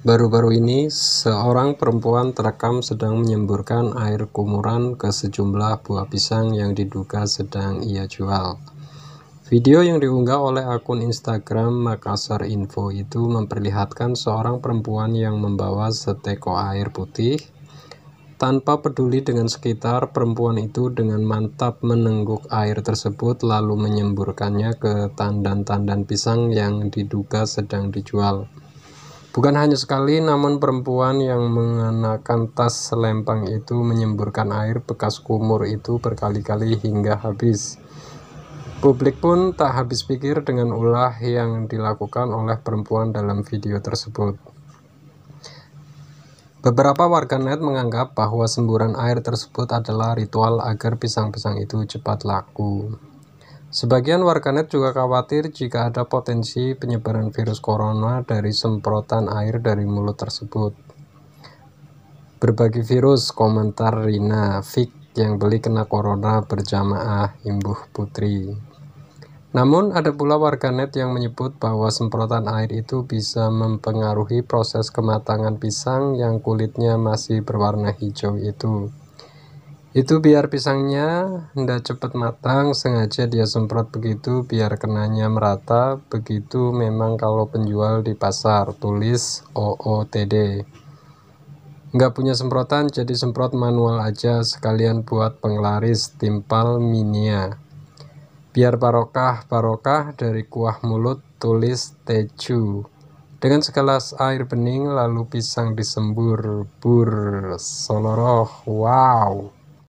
Baru-baru ini, seorang perempuan terekam sedang menyemburkan air kumuran ke sejumlah buah pisang yang diduga sedang ia jual. Video yang diunggah oleh akun Instagram Makassar Info itu memperlihatkan seorang perempuan yang membawa seteko air putih. Tanpa peduli dengan sekitar, perempuan itu dengan mantap menengguk air tersebut lalu menyemburkannya ke tandan-tandan pisang yang diduga sedang dijual. Bukan hanya sekali, namun perempuan yang mengenakan tas selempang itu menyemburkan air bekas kumur itu berkali-kali hingga habis. Publik pun tak habis pikir dengan ulah yang dilakukan oleh perempuan dalam video tersebut. Beberapa warganet menganggap bahwa semburan air tersebut adalah ritual agar pisang-pisang itu cepat laku. Sebagian warganet juga khawatir jika ada potensi penyebaran virus corona dari semprotan air dari mulut tersebut. Berbagi virus, komentar Rina, Fik yang beli kena corona berjamaah, imbuh putri. Namun ada pula warganet yang menyebut bahwa semprotan air itu bisa mempengaruhi proses kematangan pisang yang kulitnya masih berwarna hijau itu. Itu biar pisangnya ndak cepat matang, sengaja dia semprot begitu biar kenanya merata. Begitu memang kalau penjual di pasar, tulis OOTD. Nggak punya semprotan, jadi semprot manual aja sekalian buat penglaris timpal minia. Biar barokah-barokah dari kuah mulut, tulis teju. Dengan segelas air bening, lalu pisang disembur, bur, soloroh, wow.